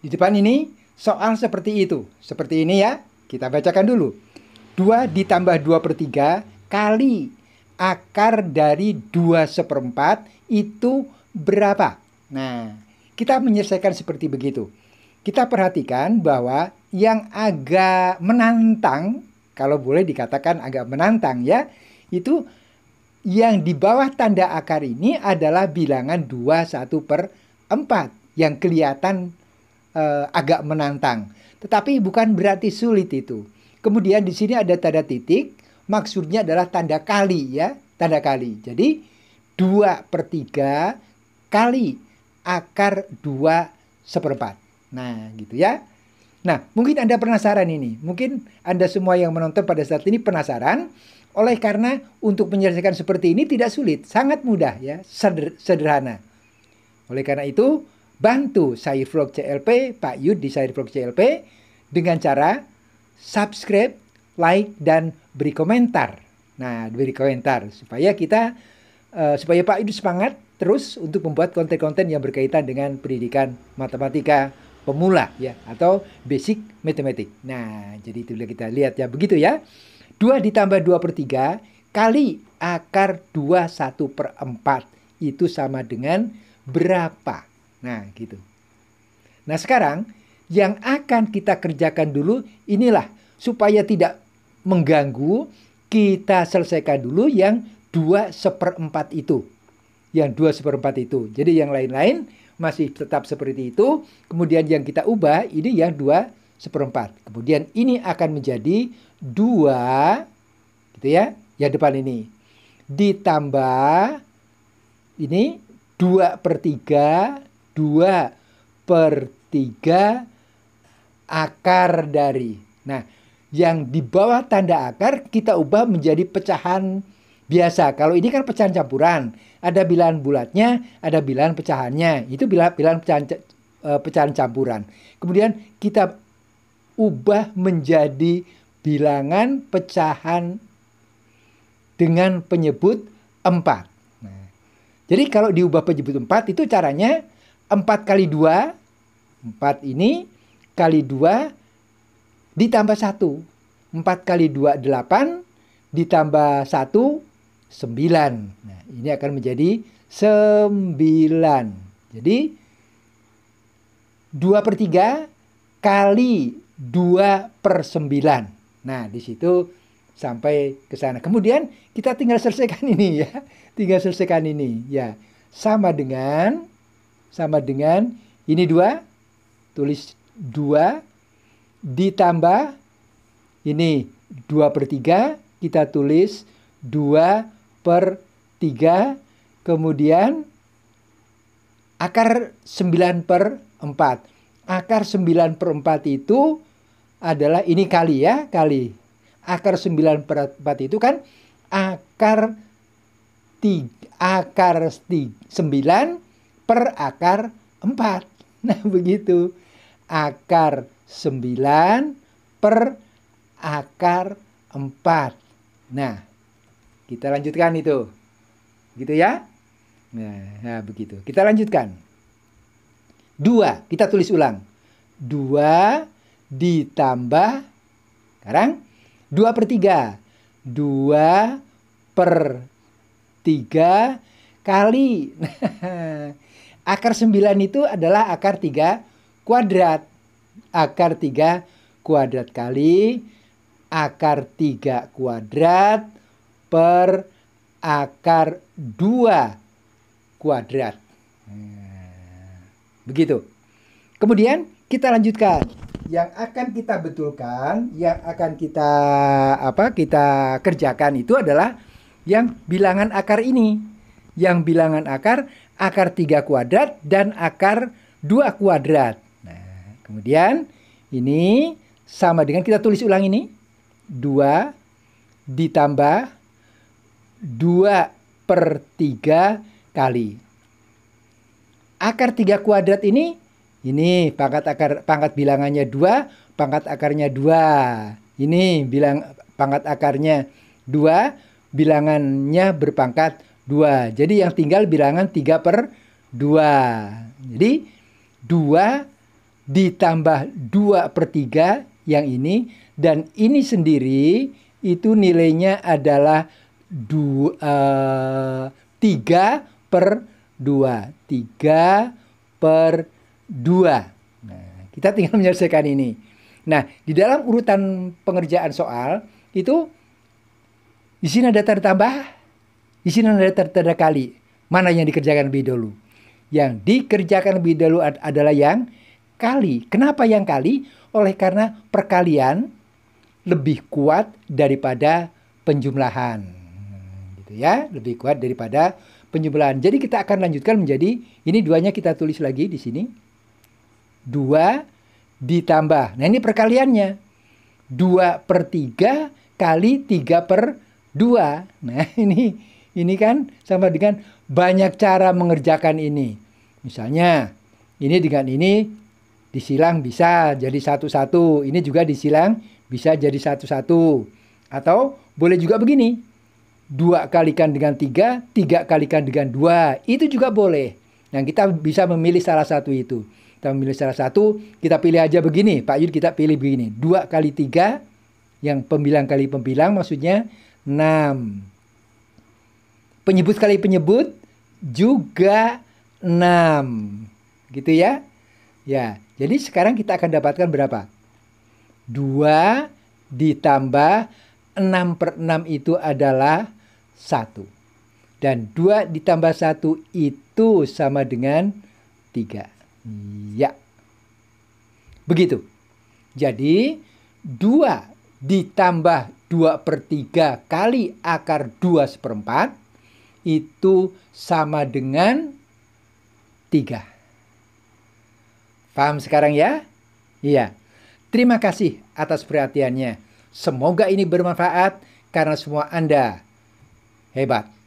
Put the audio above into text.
Di depan ini soal seperti itu. Seperti ini ya. Kita bacakan dulu. 2 ditambah 2 per 3 kali akar dari 2 seperempat itu berapa? Nah, kita menyelesaikan seperti begitu. Kita perhatikan bahwa yang agak menantang, kalau boleh dikatakan agak menantang ya, itu yang di bawah tanda akar ini adalah bilangan 2, 1 per 4 yang kelihatan uh, agak menantang. Tetapi bukan berarti sulit itu. Kemudian di sini ada tanda titik, maksudnya adalah tanda kali ya, tanda kali. Jadi 2 per 3 kali akar 2 seperempat. Nah gitu ya. Nah mungkin Anda penasaran ini, mungkin Anda semua yang menonton pada saat ini penasaran. Oleh karena untuk menyelesaikan seperti ini tidak sulit, sangat mudah ya, seder, sederhana. Oleh karena itu bantu Saifrog CLP, Pak Yud di Saifrog CLP dengan cara subscribe, like, dan beri komentar. Nah, beri komentar supaya kita, uh, supaya Pak Yud semangat terus untuk membuat konten-konten yang berkaitan dengan pendidikan matematika pemula ya atau basic matematik. Nah, jadi itu kita lihat ya begitu ya. 2 ditambah 2 per 3 kali akar 2 1 per 4 itu sama dengan berapa? Nah, gitu. Nah, sekarang yang akan kita kerjakan dulu inilah supaya tidak mengganggu, kita selesaikan dulu yang dua seperempat itu. Yang dua seperempat itu. Jadi yang lain-lain masih tetap seperti itu. Kemudian yang kita ubah ini yang dua seperempat. Kemudian ini akan menjadi dua, gitu ya, yang depan ini. Ditambah ini dua per 2 per 3 akar dari. Nah, yang di bawah tanda akar kita ubah menjadi pecahan biasa. Kalau ini kan pecahan campuran. Ada bilangan bulatnya, ada bilangan pecahannya. Itu bilangan, bilangan pecahan, eh, pecahan campuran. Kemudian kita ubah menjadi bilangan pecahan dengan penyebut 4. Nah, jadi kalau diubah penyebut 4 itu caranya 4 kali 2, 4 ini kali 2 ditambah 1. 4 kali 2, 8 ditambah 1, 9. Nah, ini akan menjadi 9. Jadi 2 per 3 kali 2 per 9. Nah, disitu sampai ke sana. Kemudian kita tinggal selesaikan ini ya. Tinggal selesaikan ini ya. Sama dengan sama dengan ini dua tulis dua ditambah ini dua per tiga kita tulis dua per tiga kemudian akar sembilan per empat akar sembilan per empat itu adalah ini kali ya kali akar sembilan per empat itu kan akar tiga akar sembilan per akar 4. Nah begitu. Akar 9 per akar 4. Nah kita lanjutkan itu. Gitu ya. Nah, nah begitu. Kita lanjutkan. 2. Kita tulis ulang. 2 ditambah. Sekarang 2 per 3. 2 per 3 kali. Nah, Akar 9 itu adalah akar 3 kuadrat. Akar 3 kuadrat kali akar 3 kuadrat per akar 2 kuadrat. Hmm, begitu. Kemudian kita lanjutkan yang akan kita betulkan, yang akan kita apa kita kerjakan itu adalah yang bilangan akar ini. Yang bilangan akar akar 3 kuadrat, dan akar 2 kuadrat. Nah, kemudian ini sama dengan kita tulis ulang ini. 2 ditambah 2 per 3 kali. Akar 3 kuadrat ini, ini pangkat akar pangkat bilangannya 2, pangkat akarnya 2. Ini bilang pangkat akarnya 2, bilangannya berpangkat 2. Jadi yang tinggal bilangan 3 per 2. Jadi 2 ditambah 2 per 3 yang ini. Dan ini sendiri itu nilainya adalah 2, uh, 3 per 2. 3 per 2. Nah, kita tinggal menyelesaikan ini. Nah, di dalam urutan pengerjaan soal itu di sini ada tanda tambah di sini ada tertera kali. Mana yang dikerjakan lebih dulu Yang dikerjakan lebih dulu adalah yang kali. Kenapa yang kali? Oleh karena perkalian lebih kuat daripada penjumlahan. Gitu ya, lebih kuat daripada penjumlahan. Jadi kita akan lanjutkan menjadi ini duanya kita tulis lagi di sini. Dua ditambah. Nah ini perkaliannya. Dua per tiga kali tiga per dua. Nah ini ini kan sama dengan banyak cara mengerjakan ini. Misalnya, ini dengan ini disilang bisa jadi satu-satu. Ini juga disilang bisa jadi satu-satu. Atau boleh juga begini. Dua kalikan dengan tiga, tiga kalikan dengan dua. Itu juga boleh. Nah, kita bisa memilih salah satu itu. Kita memilih salah satu, kita pilih aja begini. Pak Yud, kita pilih begini. Dua kali tiga, yang pembilang kali pembilang maksudnya enam penyebut kali penyebut juga 6. Gitu ya. Ya, jadi sekarang kita akan dapatkan berapa? 2 ditambah 6 per 6 itu adalah 1. Dan 2 ditambah 1 itu sama dengan 3. Ya. Begitu. Jadi 2 ditambah 2 per 3 kali akar 2 seperempat itu sama dengan 3. Paham sekarang ya? Iya. Terima kasih atas perhatiannya. Semoga ini bermanfaat karena semua Anda hebat.